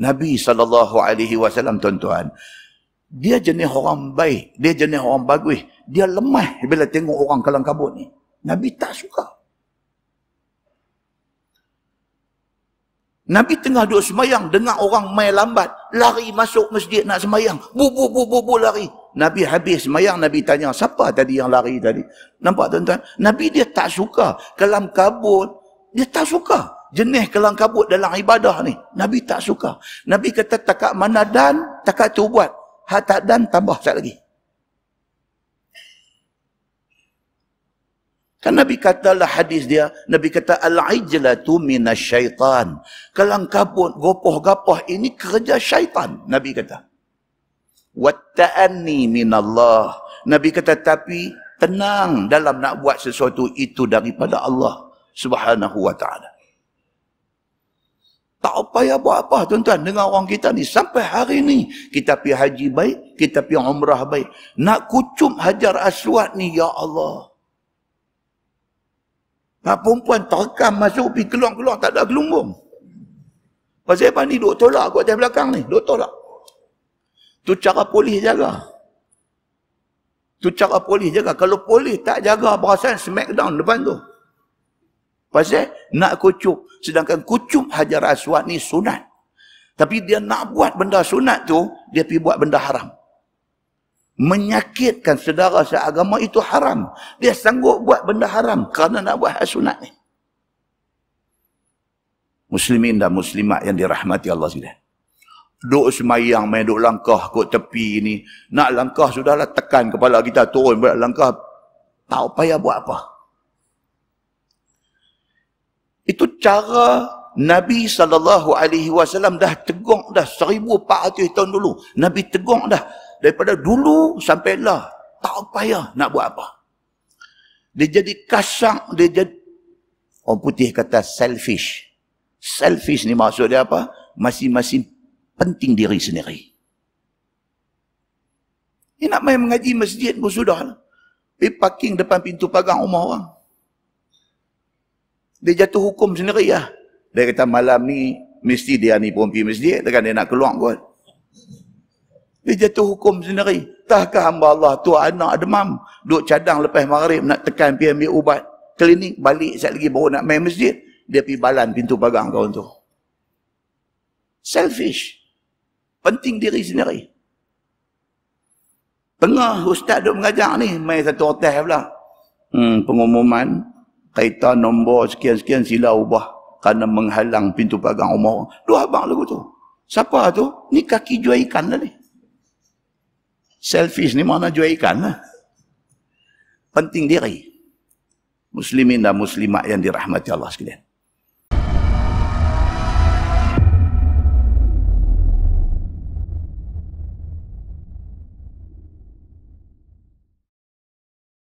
Nabi saw. tuan-tuan. Dia jenis orang baik, dia jenis orang bagus. Dia lemah bila tengok orang kalang kabut ni. Nabi tak suka. Nabi tengah duduk semayang, dengar orang mai lambat, lari masuk masjid nak semayang. Bu, bu, bu, bu, bu, lari. Nabi habis semayang, Nabi tanya, siapa tadi yang lari tadi? Nampak tuan-tuan? Nabi dia tak suka. kalang kabut, dia tak suka jenis kelang kabut dalam ibadah ni. Nabi tak suka. Nabi kata takat mana dan takat tu buat. Hak tak dan tambah sekali lagi. Kan Nabi kata lah hadis dia, Nabi kata al-ijlatu syaitan. Kelang kabut gopoh-gapoh ini kerja syaitan, Nabi kata. Wa ta'anni minallah. Nabi kata tapi tenang dalam nak buat sesuatu itu daripada Allah Subhanahu wa taala. Tak payah buat apa tuan-tuan dengan orang kita ni. Sampai hari ni kita pergi haji baik, kita pergi umrah baik. Nak kucum hajar aswad ni, ya Allah. Nak perempuan terkam masuk pergi keluar-keluar tak ada gelombong. Pasal apa ni duk tolak kat atas belakang ni, duk tolak. Tu cara polis jaga. Tu cara polis jaga. Kalau polis tak jaga perasaan smackdown depan tu. Pasal nak kucup. Sedangkan kucup hajar aswad ni sunat. Tapi dia nak buat benda sunat tu, dia pergi buat benda haram. Menyakitkan saudara seagama itu haram. Dia sanggup buat benda haram kerana nak buat hal sunat ni. Muslimin dan muslimat yang dirahmati Allah SWT. Duk semayang, main duk langkah kot tepi ni. Nak langkah sudahlah tekan kepala kita turun. Langkah tak payah buat apa. Itu cara Nabi saw alaihi wasallam dah tegur dah 1400 tahun dulu. Nabi tegur dah daripada dulu sampai lah tak payah nak buat apa. Dia jadi kasang, dia jadi orang putih kata selfish. Selfish ni maksud dia apa? Masing-masing penting diri sendiri. Dia nak main mengaji masjid pun sudah lah. Pergi parking depan pintu pagar rumah orang dia jatuh hukum sendiri lah. Dia kata malam ni mesti dia ni pun pergi masjid. Dia kan dia nak keluar kot. Dia jatuh hukum sendiri. Takkah hamba Allah tu anak demam. Duduk cadang lepas maghrib nak tekan pergi ambil ubat. Klinik balik sekejap lagi baru nak main masjid. Dia pergi balan pintu pagar kau tu. Selfish. Penting diri sendiri. Tengah ustaz duduk mengajar ni. Main satu hotel pula. Hmm, pengumuman kaitan nombor sekian-sekian sila ubah kerana menghalang pintu pagar rumah orang. Dua abang lagu tu. Siapa tu? Ni kaki jual ikan lah ni. Selfish ni mana jual ikan lah. Penting diri. Muslimin dan muslimat yang dirahmati Allah sekalian.